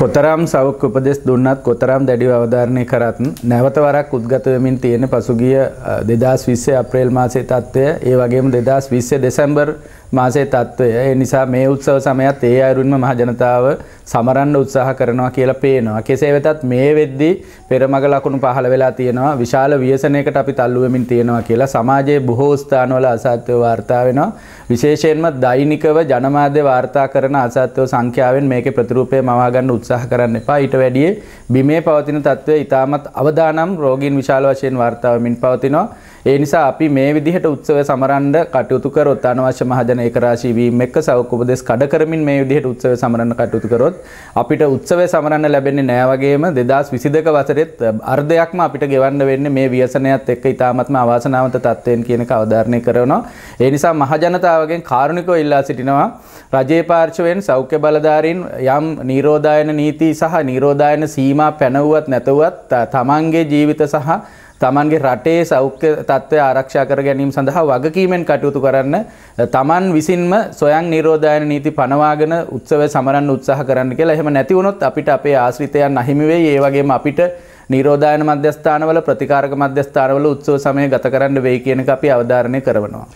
කොතරම් සෞඛ්‍ය උපදෙස් දුන්නත් කොතරම් දැඩිව අවධාරණය කරත් නැවත වරක් උද්ගත වෙමින් තියෙන පසුගිය 2020 අප්‍රේල් මාසයේ තත්ත්වය ඒ වගේම 2020 දෙසැම්බර් මාසයේ තත්ත්වය ඒ නිසා මේ උත්සව සමයත් ඒ අයුරින්ම මහ ජනතාව සමරන්න උත්සාහ කරනවා කියලා පේනවා. කෙසේ වෙතත් මේ වෙද්දී පෙරමග ලකුණු පහළ වෙලා තියෙනවා. විශාල ව්‍යසනයකට අපි තල්ලු වෙමින් තියෙනවා කියලා සමාජයේ බොහෝ ස්ථානවල අසත්‍ය වාර්තා වෙනවා. විශේෂයෙන්ම දෛනිකව ජනමාධ්‍ය වාර්තා කරන අසත්‍යව සංඛ්‍යාවෙන් මේකේ ප්‍රතිරූපය මවා ගන්න උත්සාහ කරන්න එපා. ඊට වැඩිය බිමේ පවතින තත්ත්වය ඊටමත් අවදානම් රෝගීන් විශාල වශයෙන් වාර්තා වෙමින් පවතිනවා. ඒ නිසා අපි මේ විදිහට උත්සවය සමරන්න කටයුතු කරොත් අනවශ්‍ය මහජන ඒකරාශී වීම එක්ක සෞඛ්‍ය උපදෙස් කඩ කරමින් මේ විදිහට උත්සවය සමරන්න කටයුතු කරොත් අපිට උත්සවය සමරන්න ලැබෙන්නේ නෑ වගේම 2022 වසරෙත් අර්ධයක්ම අපිට ගෙවන්න වෙන්නේ මේ ව්‍යසනයත් එක්ක ඉතාමත්ම අවාසනාවන්ත තත්ත්වයන් කියන එක අවධාරණය කරනවා. ඒ නිසා මහජනතාවගෙන් කාරුණිකව ඉල්ලා සිටිනවා රජයේ පාර්ශවයෙන් සෞඛ්‍ය බලධාරීන් යම් නිරෝධායන නීති සහ නිරෝධායන සීමා පැනවුවත් නැතවත් තමන්ගේ ජීවිත සහ තමන්ගේ රටේ සෞඛ්‍ය තත්ත්වය ආරක්ෂා කර ගැනීම සඳහා වගකීමෙන් කටයුතු කරන්න තමන් විසින්ම සොයන් නිරෝධායන නීති පනවාගෙන උත්සවය සමරන්න උත්සාහ කරන්න කියලා එහෙම නැති වුණොත් අපිට අපේ ආශ්‍රිතයන් අහිමි වෙයි ඒ වගේම අපිට නිරෝධායන මධ්‍යස්ථානවල ප්‍රතිකාරක මධ්‍යස්ථානවල උත්සව සමය ගත කරන්න වෙයි කියන එක අපි අවධාරණය කරනවා